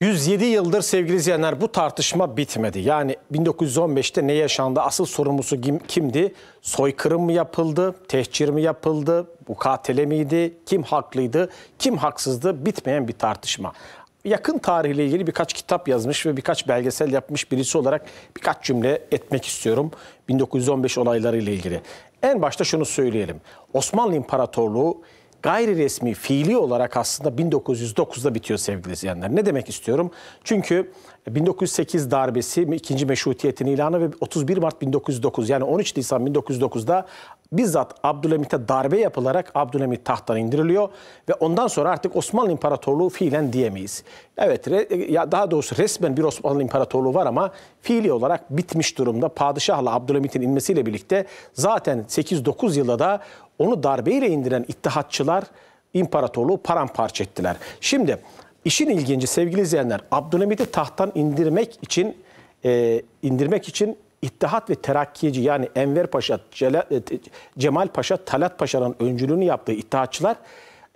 107 yıldır sevgili izleyenler bu tartışma bitmedi. Yani 1915'te ne yaşandı? Asıl sorumlusu kim, kimdi? Soykırım mı yapıldı? Tehcir mi yapıldı? Mukatele miydi? Kim haklıydı? Kim haksızdı? Bitmeyen bir tartışma. Yakın tarihle ilgili birkaç kitap yazmış ve birkaç belgesel yapmış birisi olarak birkaç cümle etmek istiyorum 1915 olaylarıyla ilgili. En başta şunu söyleyelim. Osmanlı İmparatorluğu gayri resmi fiili olarak aslında 1909'da bitiyor sevgili izleyenler. Ne demek istiyorum? Çünkü 1908 darbesi, ikinci meşrutiyetin ilanı ve 31 Mart 1909 yani 13 Nisan 1909'da bizzat Abdülhamit'e darbe yapılarak Abdülhamit tahttan indiriliyor ve ondan sonra artık Osmanlı İmparatorluğu fiilen diyemeyiz. Evet re, ya daha doğrusu resmen bir Osmanlı İmparatorluğu var ama fiili olarak bitmiş durumda. Padişahla Abdülhamit'in inmesiyle birlikte zaten 8-9 yılda da onu darbeyle indiren ittihatçılar imparatorluğu paramparça ettiler. Şimdi işin ilginci sevgili izleyenler Abdülhamid'i tahttan indirmek için e, indirmek için İttihat ve Terakkici yani Enver Paşa, e, Cemal Paşa, Talat Paşa'nın öncülüğünü yaptığı İttihatçılar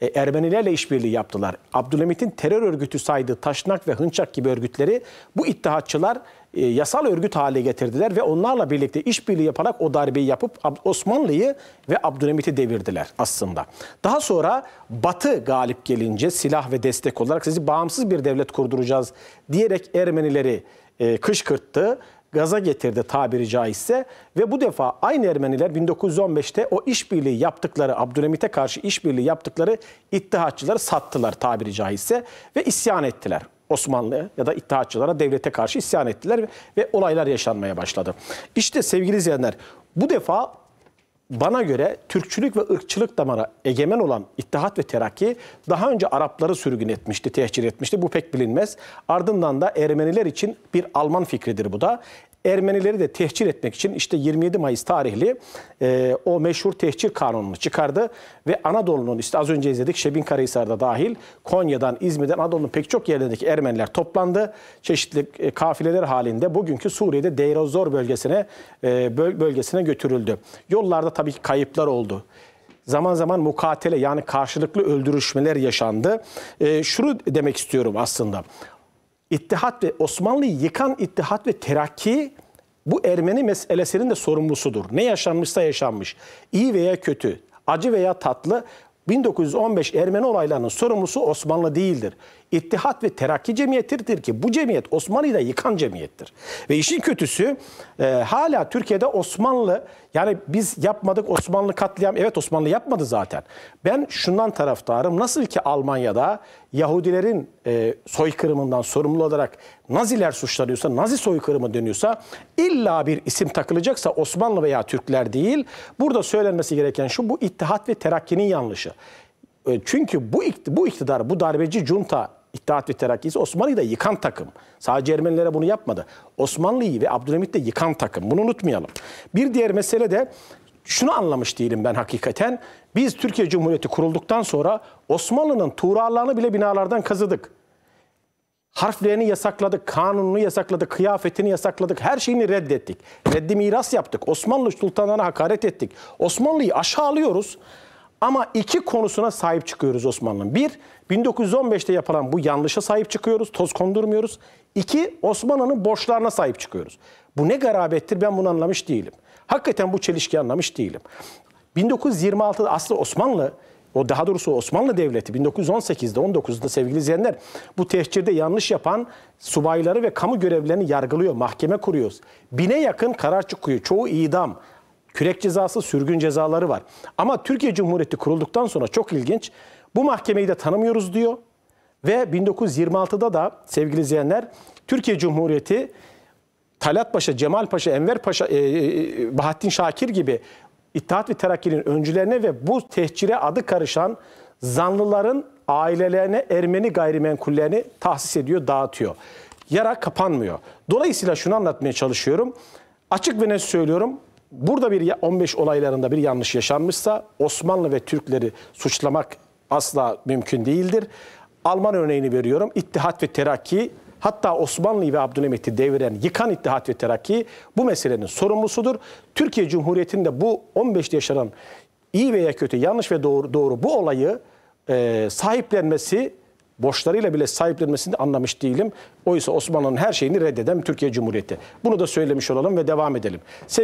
e, Ermenilerle işbirliği yaptılar. Abdülhamit'in terör örgütü saydığı Taşnak ve Hınçak gibi örgütleri bu ittihatçılar e, yasal örgüt hale getirdiler ve onlarla birlikte işbirliği yaparak o darbeyi yapıp Osmanlı'yı ve Abdülhamit'i devirdiler aslında. Daha sonra Batı galip gelince silah ve destek olarak sizi bağımsız bir devlet kurduracağız diyerek Ermenileri e, kışkırttı gaza getirdi tabiri caizse ve bu defa aynı Ermeniler 1915'te o işbirliği yaptıkları Abdülhamit'e karşı işbirliği yaptıkları ittihatçıları sattılar tabiri caizse ve isyan ettiler. Osmanlı ya da ittihatçılara devlete karşı isyan ettiler ve, ve olaylar yaşanmaya başladı. İşte sevgili izleyenler bu defa bana göre Türkçülük ve ırkçılık damara egemen olan İttihat ve Terakki daha önce Arapları sürgün etmişti, tehcir etmişti. Bu pek bilinmez. Ardından da Ermeniler için bir Alman fikridir bu da. Ermenileri de tehcir etmek için işte 27 Mayıs tarihli e, o meşhur tehcir kanununu çıkardı ve Anadolu'nun işte az önce izledik Şebin Karahisar'da dahil Konya'dan, İzmir'den Anadolu'nun pek çok yerlerindeki Ermeniler toplandı. Çeşitli e, kafileler halinde bugünkü Suriye'de Deir ez bölgesine e, bölgesine götürüldü. Yollarda tabii ki kayıplar oldu zaman zaman mukatele yani karşılıklı öldürüşmeler yaşandı. E, şunu demek istiyorum aslında. İttihat ve Osmanlı'yı yıkan İttihat ve Terakki bu Ermeni meselesinin de sorumlusudur. Ne yaşanmışsa yaşanmış. İyi veya kötü, acı veya tatlı 1915 Ermeni olaylarının sorumlusu Osmanlı değildir. İttihat ve Terakki Cemiyeti'dir ki bu cemiyet Osmanlı'yı da yıkan cemiyettir. Ve işin kötüsü e, hala Türkiye'de Osmanlı yani biz yapmadık Osmanlı katliam evet Osmanlı yapmadı zaten. Ben şundan taraftarım nasıl ki Almanya'da Yahudilerin e, soykırımından sorumlu olarak Naziler suçlanıyorsa, Nazi soykırımı dönüyorsa illa bir isim takılacaksa Osmanlı veya Türkler değil. Burada söylenmesi gereken şu bu İttihat ve terakkinin yanlışı. E, çünkü bu bu iktidar, bu darbeci junta İttihat ve Terakki'si Osmanlı'yı da yıkan takım. Sadece Ermenilere bunu yapmadı. Osmanlı'yı ve Abdülhamit'i de yıkan takım. Bunu unutmayalım. Bir diğer mesele de şunu anlamış değilim ben hakikaten. Biz Türkiye Cumhuriyeti kurulduktan sonra Osmanlı'nın tuğralarını bile binalardan kazıdık. Harflerini yasakladık, kanununu yasakladık, kıyafetini yasakladık, her şeyini reddettik. Reddi miras yaptık, Osmanlı sultanlarına hakaret ettik. Osmanlı'yı aşağılıyoruz. Ama iki konusuna sahip çıkıyoruz Osmanlı'nın. Bir, 1915'te yapılan bu yanlışa sahip çıkıyoruz, toz kondurmuyoruz. İki, Osmanlı'nın borçlarına sahip çıkıyoruz. Bu ne garabettir ben bunu anlamış değilim. Hakikaten bu çelişkiyi anlamış değilim. 1926'da aslında Osmanlı o daha doğrusu Osmanlı Devleti 1918'de 19'da sevgili izleyenler bu tehcirde yanlış yapan subayları ve kamu görevlilerini yargılıyor, mahkeme kuruyoruz. Bine yakın karar çıkıyor, çoğu idam kürek cezası, sürgün cezaları var. Ama Türkiye Cumhuriyeti kurulduktan sonra çok ilginç. Bu mahkemeyi de tanımıyoruz diyor. Ve 1926'da da sevgili izleyenler Türkiye Cumhuriyeti Talat Paşa, Cemal Paşa, Enver Paşa, e, e, e, Bahattin Şakir gibi İttihat ve Terakki'nin öncülerine ve bu tehcire adı karışan zanlıların ailelerine Ermeni gayrimenkullerini tahsis ediyor, dağıtıyor. Yara kapanmıyor. Dolayısıyla şunu anlatmaya çalışıyorum. Açık ve net söylüyorum burada bir 15 olaylarında bir yanlış yaşanmışsa Osmanlı ve Türkleri suçlamak asla mümkün değildir. Alman örneğini veriyorum. İttihat ve Terakki hatta Osmanlı'yı ve Abdülhamit'i deviren, yıkan İttihat ve Terakki bu meselenin sorumlusudur. Türkiye Cumhuriyeti'nde bu 15 yaşanan iyi veya kötü, yanlış ve doğru, doğru bu olayı e, sahiplenmesi borçlarıyla bile sahiplenmesini anlamış değilim. Oysa Osmanlı'nın her şeyini reddeden Türkiye Cumhuriyeti. Bunu da söylemiş olalım ve devam edelim. Sevgili